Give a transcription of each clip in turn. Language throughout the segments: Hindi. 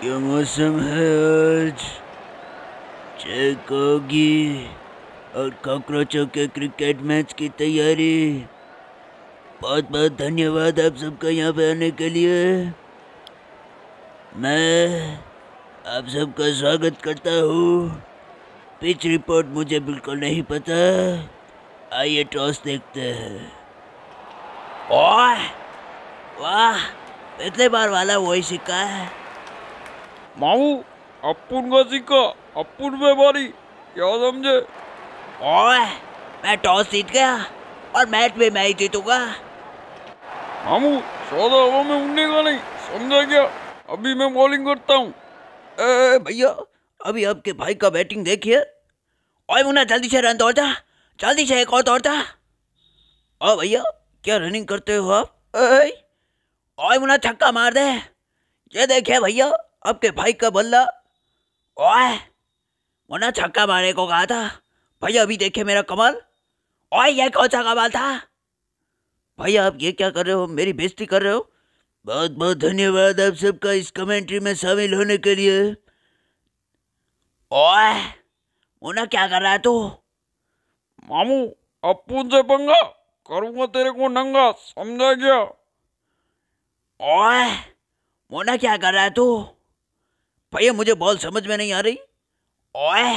क्या मौसम है आज चेक होगी और कॉकरोचों के क्रिकेट मैच की तैयारी बहुत बहुत धन्यवाद आप सबका यहाँ पे आने के लिए मैं आप सबका स्वागत करता हूँ पिच रिपोर्ट मुझे बिल्कुल नहीं पता आइए टॉस देखते हैं ओह वाह पिछले बार वाला वही सिक्का है माऊ अपुन का सिक्का अपुन पे बारी क्या समझे ओए मैं टॉस जीत गया और मैच में मैं ही जीतूंगा मामू सौदा हवा में उड़ने का नहीं समझा क्या अभी मैं बॉलिंग करता हूँ भैया अभी आपके भाई का बैटिंग देखिए ओए मुन्ना जल्दी से रन दौड़ता जल्दी से एक और दौड़ता ओ भैया क्या रनिंग करते हो आप ओए मुन्ना छक्का मार दे ये देखिए भैया आपके भाई का बल्ला ओए वरना छक्का मारने को कहा था भैया अभी देखे मेरा कमाल ओए यह कौन सा कमाल था भैया आप ये क्या कर रहे हो मेरी बेइज्जती कर रहे हो बहुत बहुत धन्यवाद आप सबका इस कमेंट्री में शामिल होने के लिए ओए मुना क्या कर रहा है तू मामू अब से पंगा करूंगा तेरे को नंगा समझा गया ओए मुन्ना क्या कर रहा है तू भैया मुझे बॉल समझ में नहीं आ रही ओए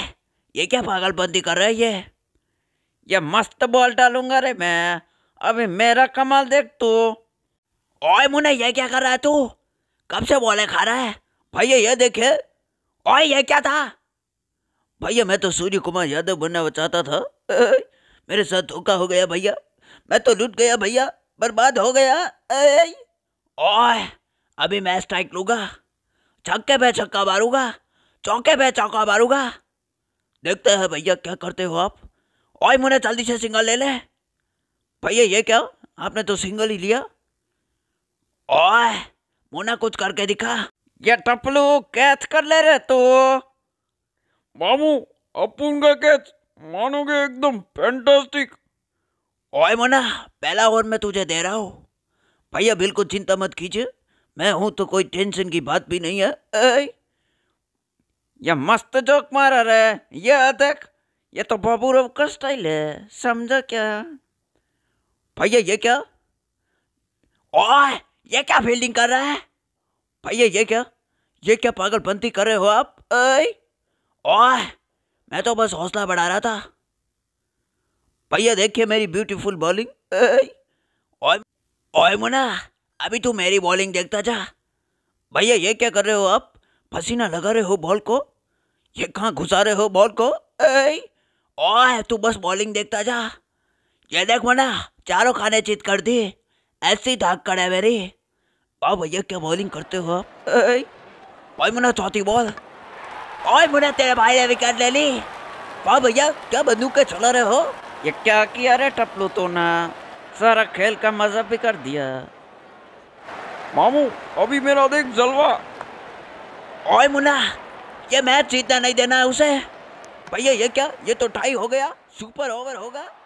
ये क्या पागलबंदी कर रहा है ये ये मस्त बॉल डालूंगा रे मैं अभी मेरा कमाल देख तू ओए मुने ये क्या कर रहा है तू कब से बॉले खा रहा है भैया ये देखे ओए ये क्या था भैया मैं तो सूर्य कुमार यादव बनना चाहता था मेरे साथ धोखा हो गया भैया मैं तो लुट गया भैया बर्बाद हो गया ओए अभी मैं स्ट्राइक लूंगा छक्के पे छक्का मारूंगा चौके पे चौका मारूंगा देखते हैं भैया क्या करते हो आप ओए मुने जल्दी से सिंगल ले ले भैया ये क्या आपने तो सिंगल ही लिया ओए मुना कुछ करके दिखा ये टपलू कैच कर ले रहे तो मामू अपुन का कैच मानोगे एकदम फैंटास्टिक ओए मुना पहला ओवर में तुझे दे रहा हूँ भैया बिल्कुल चिंता मत कीजिए मैं हूं तो कोई टेंशन की बात भी नहीं है ए? मस्त जोक मारा रे ये देख ये तो बाबूराव का स्टाइल है समझा क्या भैया ये क्या ओए ये क्या फील्डिंग कर रहा है भैया ये क्या ये क्या पागलपंती कर रहे हो आप ऐ ओए मैं तो बस हौसला बढ़ा रहा था भैया देखिए मेरी ब्यूटीफुल बॉलिंग ओए ओए मुना अभी तू तो मेरी बॉलिंग देखता जा भैया ये क्या कर रहे हो आप पसीना लगा रहे हो बॉल को ये कहाँ घुसा रहे हो बॉल को ए ओए तू बस बॉलिंग देखता जा ये देख मना चारों खाने चित कर दी ऐसी धाक कड़ा मेरी वाह भैया क्या बॉलिंग करते हो आप भाई मुना चौथी बॉल ओए मुना तेरे भाई ने विकेट ले ली वाह भैया क्या बंदूक के चला रहे हो ये क्या किया रे टपलू तो ना सारा खेल का मजा भी कर दिया मामू अभी मेरा देख जलवा ओए मुन्ना ये मैच जीतना नहीं देना है उसे भैया ये क्या ये तो टाई हो गया सुपर ओवर होगा